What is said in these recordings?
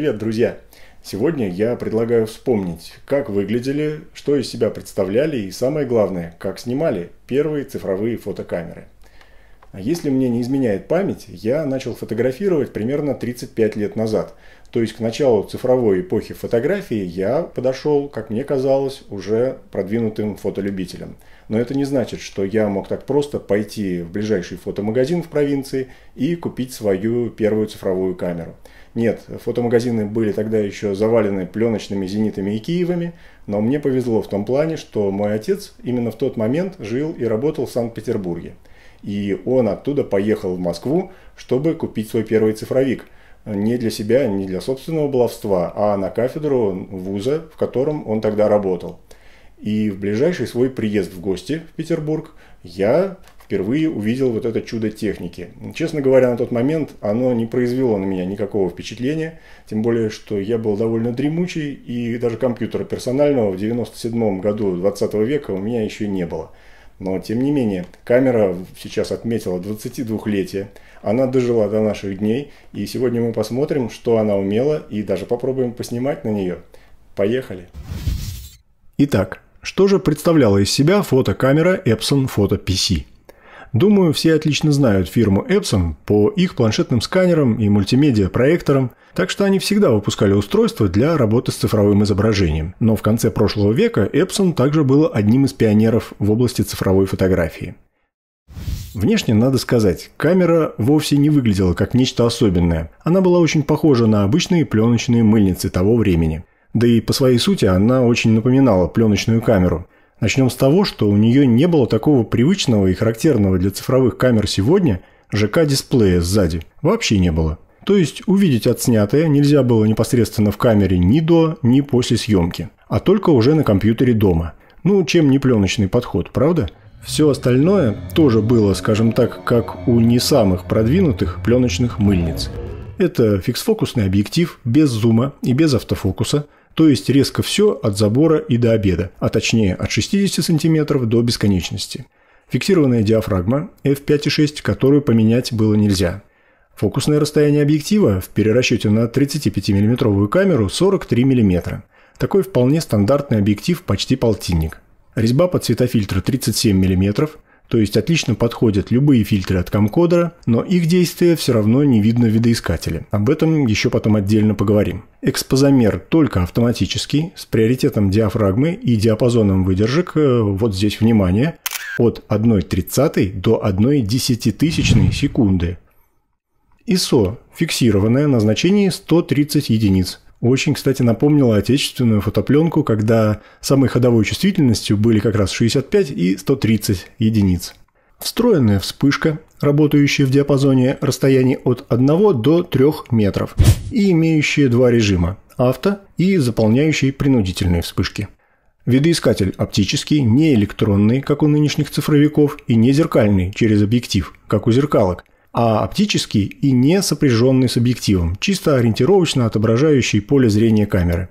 Привет, друзья! Сегодня я предлагаю вспомнить, как выглядели, что из себя представляли и самое главное, как снимали первые цифровые фотокамеры. А если мне не изменяет память, я начал фотографировать примерно 35 лет назад. То есть к началу цифровой эпохи фотографии я подошел, как мне казалось, уже продвинутым фотолюбителем. Но это не значит, что я мог так просто пойти в ближайший фотомагазин в провинции и купить свою первую цифровую камеру. Нет, фотомагазины были тогда еще завалены пленочными зенитами и киевами, но мне повезло в том плане, что мой отец именно в тот момент жил и работал в Санкт-Петербурге. И он оттуда поехал в Москву, чтобы купить свой первый цифровик. Не для себя, не для собственного баловства, а на кафедру вуза, в котором он тогда работал. И в ближайший свой приезд в гости в Петербург я впервые увидел вот это чудо техники. Честно говоря, на тот момент оно не произвело на меня никакого впечатления, тем более, что я был довольно дремучий, и даже компьютера персонального в 97 году 20 века у меня еще не было. Но, тем не менее, камера сейчас отметила 22-летие, она дожила до наших дней, и сегодня мы посмотрим, что она умела, и даже попробуем поснимать на нее. Поехали! Итак, что же представляла из себя фотокамера Epson Photo PC? Думаю, все отлично знают фирму Epson по их планшетным сканерам и мультимедиа-проекторам, так что они всегда выпускали устройства для работы с цифровым изображением. Но в конце прошлого века Epson также был одним из пионеров в области цифровой фотографии. Внешне надо сказать, камера вовсе не выглядела как нечто особенное. Она была очень похожа на обычные пленочные мыльницы того времени. Да и по своей сути она очень напоминала пленочную камеру – Начнем с того, что у нее не было такого привычного и характерного для цифровых камер сегодня ЖК-дисплея сзади. Вообще не было. То есть увидеть отснятое нельзя было непосредственно в камере ни до, ни после съемки, а только уже на компьютере дома. Ну, чем не пленочный подход, правда? Все остальное тоже было, скажем так, как у не самых продвинутых пленочных мыльниц. Это фиксфокусный объектив без зума и без автофокуса – то есть резко все от забора и до обеда, а точнее от 60 см до бесконечности. Фиксированная диафрагма f5.6, которую поменять было нельзя. Фокусное расстояние объектива в перерасчете на 35-мм камеру 43 мм. Такой вполне стандартный объектив почти полтинник. Резьба под цветофильтр 37 мм, то есть отлично подходят любые фильтры от камкодера, но их действие все равно не видно в видоискателе. Об этом еще потом отдельно поговорим. Экспозамер только автоматический, с приоритетом диафрагмы и диапазоном выдержек, э, вот здесь внимание, от 1,30 до 1,10 секунды. ISO фиксированное на значении 130 единиц – очень, кстати, напомнила отечественную фотопленку, когда самой ходовой чувствительностью были как раз 65 и 130 единиц. Встроенная вспышка, работающая в диапазоне расстояний от 1 до 3 метров и имеющая два режима – авто и заполняющие принудительные вспышки. Видоискатель оптический, не электронный, как у нынешних цифровиков, и не зеркальный, через объектив, как у зеркалок – а оптический и не сопряженный с объективом, чисто ориентировочно отображающий поле зрения камеры.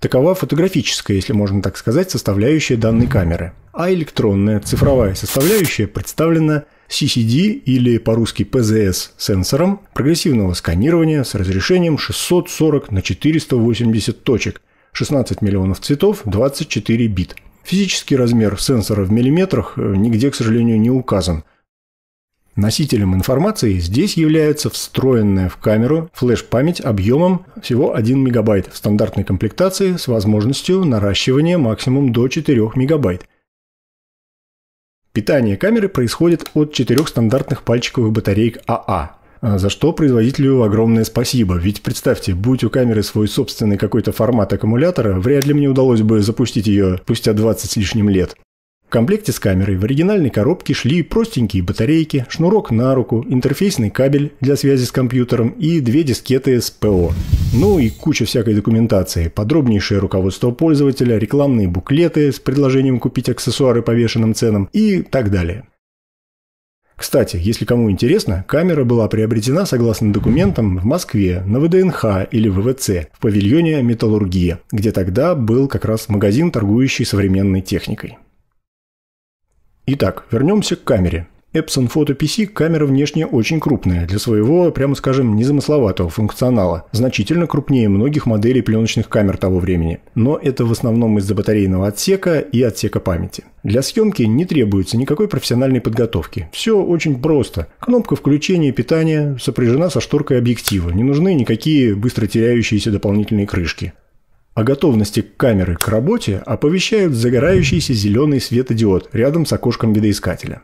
Такова фотографическая, если можно так сказать, составляющая данной камеры. А электронная цифровая составляющая представлена CCD или по-русски PZS сенсором прогрессивного сканирования с разрешением 640 на 480 точек, 16 миллионов цветов, 24 бит. Физический размер сенсора в миллиметрах э, нигде, к сожалению, не указан, Носителем информации здесь является встроенная в камеру флеш-память объемом всего 1 мегабайт в стандартной комплектации с возможностью наращивания максимум до 4 мегабайт. Питание камеры происходит от четырех стандартных пальчиковых батареек АА, а, за что производителю огромное спасибо, ведь представьте, будь у камеры свой собственный какой-то формат аккумулятора, вряд ли мне удалось бы запустить ее спустя 20 с лишним лет комплекте с камерой в оригинальной коробке шли простенькие батарейки, шнурок на руку, интерфейсный кабель для связи с компьютером и две дискеты с ПО. Ну и куча всякой документации, подробнейшее руководство пользователя, рекламные буклеты с предложением купить аксессуары по вешенным ценам и так далее. Кстати, если кому интересно, камера была приобретена согласно документам в Москве на ВДНХ или ВВЦ в павильоне «Металлургия», где тогда был как раз магазин, торгующий современной техникой. Итак, вернемся к камере. Epson Photo PC камера внешне очень крупная для своего, прямо скажем, незамысловатого функционала, значительно крупнее многих моделей пленочных камер того времени. Но это в основном из-за батарейного отсека и отсека памяти. Для съемки не требуется никакой профессиональной подготовки. Все очень просто. Кнопка включения питания сопряжена со шторкой объектива. Не нужны никакие быстро теряющиеся дополнительные крышки. О готовности камеры к работе оповещают загорающийся зеленый светодиод рядом с окошком видоискателя.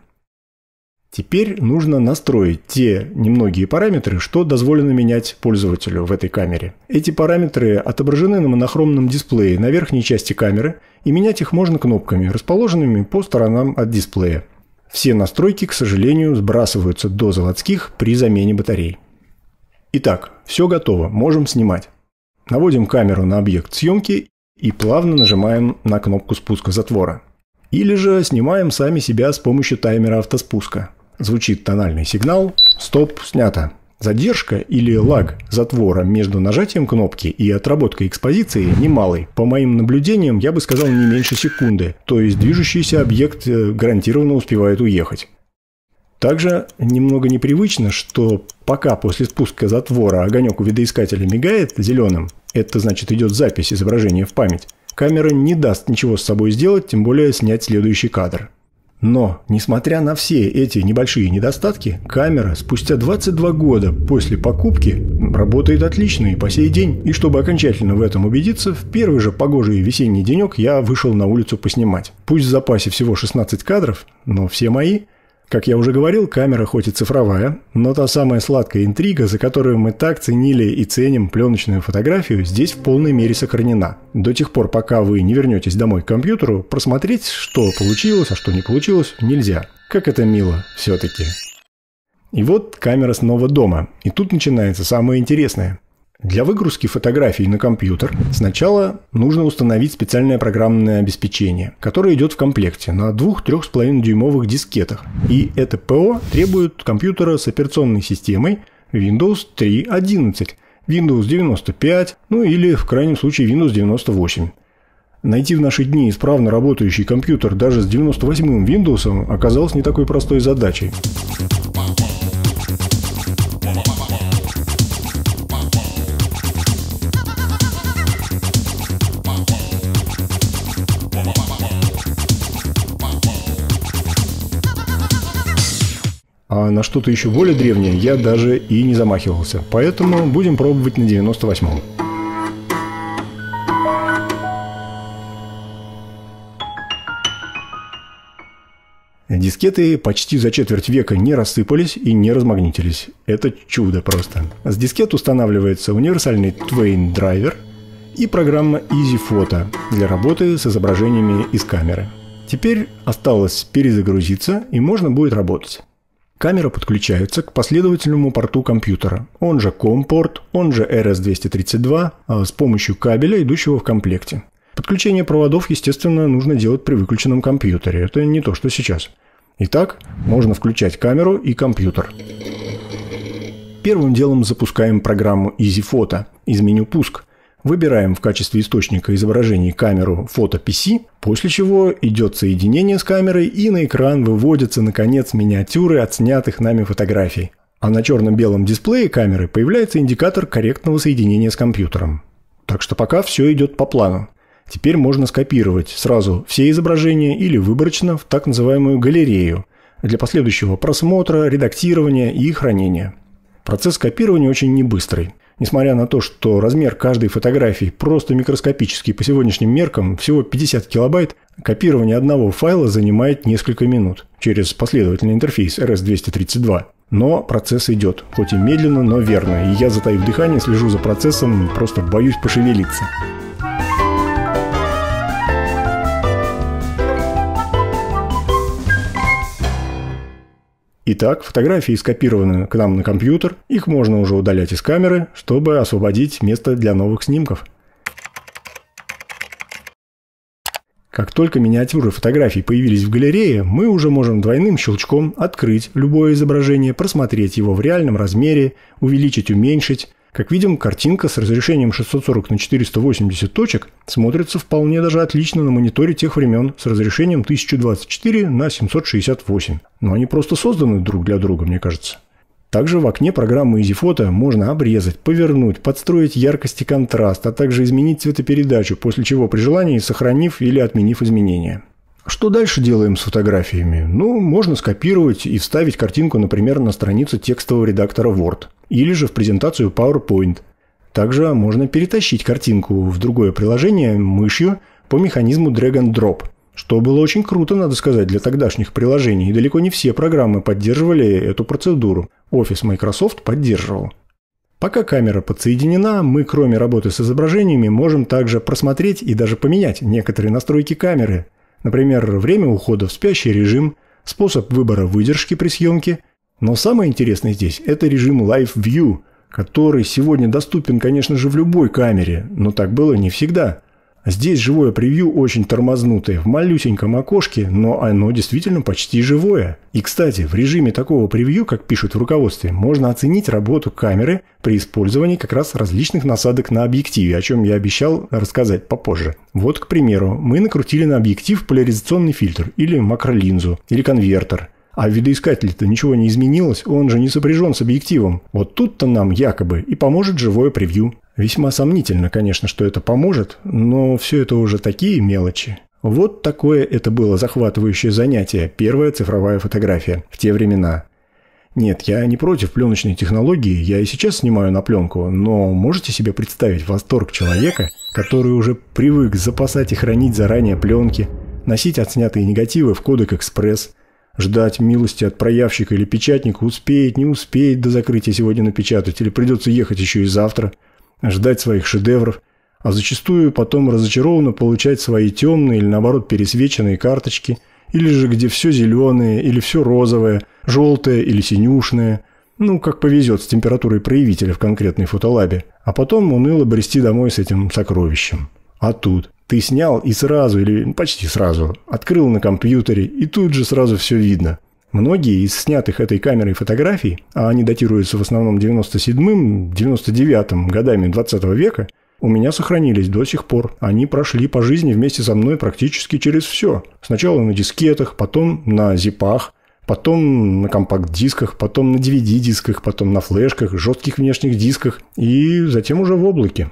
Теперь нужно настроить те немногие параметры, что дозволено менять пользователю в этой камере. Эти параметры отображены на монохромном дисплее на верхней части камеры, и менять их можно кнопками, расположенными по сторонам от дисплея. Все настройки, к сожалению, сбрасываются до заводских при замене батарей. Итак, все готово, можем снимать. Наводим камеру на объект съемки и плавно нажимаем на кнопку спуска затвора. Или же снимаем сами себя с помощью таймера автоспуска. Звучит тональный сигнал «Стоп, снято». Задержка или лаг затвора между нажатием кнопки и отработкой экспозиции немалый. По моим наблюдениям, я бы сказал не меньше секунды, то есть движущийся объект э, гарантированно успевает уехать. Также немного непривычно, что пока после спуска затвора огонек у видоискателя мигает зеленым, это значит идет запись изображения в память, камера не даст ничего с собой сделать, тем более снять следующий кадр. Но, несмотря на все эти небольшие недостатки, камера спустя 22 года после покупки работает отлично и по сей день. И чтобы окончательно в этом убедиться, в первый же погожий весенний денек я вышел на улицу поснимать. Пусть в запасе всего 16 кадров, но все мои – как я уже говорил, камера хоть и цифровая, но та самая сладкая интрига, за которую мы так ценили и ценим пленочную фотографию, здесь в полной мере сохранена. До тех пор, пока вы не вернетесь домой к компьютеру, просмотреть, что получилось, а что не получилось, нельзя. Как это мило все-таки. И вот камера снова дома. И тут начинается самое интересное – для выгрузки фотографий на компьютер сначала нужно установить специальное программное обеспечение, которое идет в комплекте на двух 3,5 дюймовых дискетах. И это ПО требует компьютера с операционной системой Windows 3.11, Windows 95, ну или в крайнем случае Windows 98. Найти в наши дни исправно работающий компьютер даже с 98-м Windows оказалось не такой простой задачей. на что-то еще более древнее я даже и не замахивался. Поэтому будем пробовать на 98-м. Дискеты почти за четверть века не рассыпались и не размагнитились. Это чудо просто. С дискет устанавливается универсальный Twain драйвер и программа Easy Photo для работы с изображениями из камеры. Теперь осталось перезагрузиться и можно будет работать. Камера подключается к последовательному порту компьютера, он же COM-порт, он же RS-232, а с помощью кабеля, идущего в комплекте. Подключение проводов, естественно, нужно делать при выключенном компьютере. Это не то, что сейчас. Итак, можно включать камеру и компьютер. Первым делом запускаем программу EasyPhoto из меню «Пуск». Выбираем в качестве источника изображений камеру фото PC, после чего идет соединение с камерой и на экран выводятся наконец миниатюры отснятых нами фотографий. А на черно-белом дисплее камеры появляется индикатор корректного соединения с компьютером. Так что пока все идет по плану. Теперь можно скопировать сразу все изображения или выборочно в так называемую галерею для последующего просмотра, редактирования и хранения. Процесс копирования очень небыстрый. Несмотря на то, что размер каждой фотографии просто микроскопический по сегодняшним меркам, всего 50 килобайт, копирование одного файла занимает несколько минут через последовательный интерфейс RS-232. Но процесс идет, хоть и медленно, но верно. И я, затаив дыхание, слежу за процессом, просто боюсь пошевелиться. Итак, фотографии скопированы к нам на компьютер, их можно уже удалять из камеры, чтобы освободить место для новых снимков. Как только миниатюры фотографий появились в галерее, мы уже можем двойным щелчком открыть любое изображение, просмотреть его в реальном размере, увеличить, уменьшить, как видим, картинка с разрешением 640 на 480 точек смотрится вполне даже отлично на мониторе тех времен с разрешением 1024 на 768. Но они просто созданы друг для друга, мне кажется. Также в окне программы EasyPhoto можно обрезать, повернуть, подстроить яркость и контраст, а также изменить цветопередачу, после чего при желании сохранив или отменив изменения. Что дальше делаем с фотографиями? Ну, можно скопировать и вставить картинку, например, на страницу текстового редактора Word или же в презентацию PowerPoint. Также можно перетащить картинку в другое приложение мышью по механизму drag and drop, что было очень круто, надо сказать, для тогдашних приложений, и далеко не все программы поддерживали эту процедуру. Офис Microsoft поддерживал. Пока камера подсоединена, мы кроме работы с изображениями можем также просмотреть и даже поменять некоторые настройки камеры – Например, время ухода в спящий режим, способ выбора выдержки при съемке. Но самое интересное здесь – это режим Live View, который сегодня доступен, конечно же, в любой камере, но так было не всегда – Здесь живое превью очень тормознутое, в малюсеньком окошке, но оно действительно почти живое. И, кстати, в режиме такого превью, как пишут в руководстве, можно оценить работу камеры при использовании как раз различных насадок на объективе, о чем я обещал рассказать попозже. Вот, к примеру, мы накрутили на объектив поляризационный фильтр или макролинзу, или конвертер – а в видоискателе-то ничего не изменилось, он же не сопряжен с объективом. Вот тут-то нам якобы и поможет живое превью. Весьма сомнительно, конечно, что это поможет, но все это уже такие мелочи. Вот такое это было захватывающее занятие, первая цифровая фотография в те времена. Нет, я не против пленочной технологии, я и сейчас снимаю на пленку, но можете себе представить восторг человека, который уже привык запасать и хранить заранее пленки, носить отснятые негативы в кодек «Экспресс», ждать милости от проявщика или печатника, успеет, не успеет до закрытия сегодня напечатать, или придется ехать еще и завтра – ждать своих шедевров, а зачастую потом разочарованно получать свои темные или наоборот пересвеченные карточки, или же где все зеленое, или все розовое, желтое или синюшное, ну, как повезет с температурой проявителя в конкретной фотолабе, а потом уныло брести домой с этим сокровищем. А тут ты снял и сразу, или почти сразу, открыл на компьютере, и тут же сразу все видно – Многие из снятых этой камерой фотографий, а они датируются в основном 97-м, 99-м годами 20 века, у меня сохранились до сих пор. Они прошли по жизни вместе со мной практически через все. Сначала на дискетах, потом на зипах, потом на компакт-дисках, потом на DVD-дисках, потом на флешках, жестких внешних дисках и затем уже в облаке.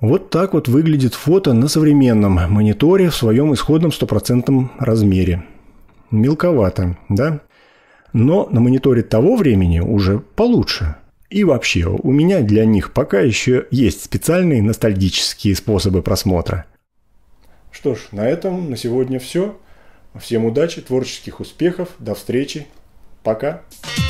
Вот так вот выглядит фото на современном мониторе в своем исходном стопроцентном размере мелковато, да? Но на мониторе того времени уже получше. И вообще, у меня для них пока еще есть специальные ностальгические способы просмотра. Что ж, на этом на сегодня все. Всем удачи, творческих успехов, до встречи, пока. Пока.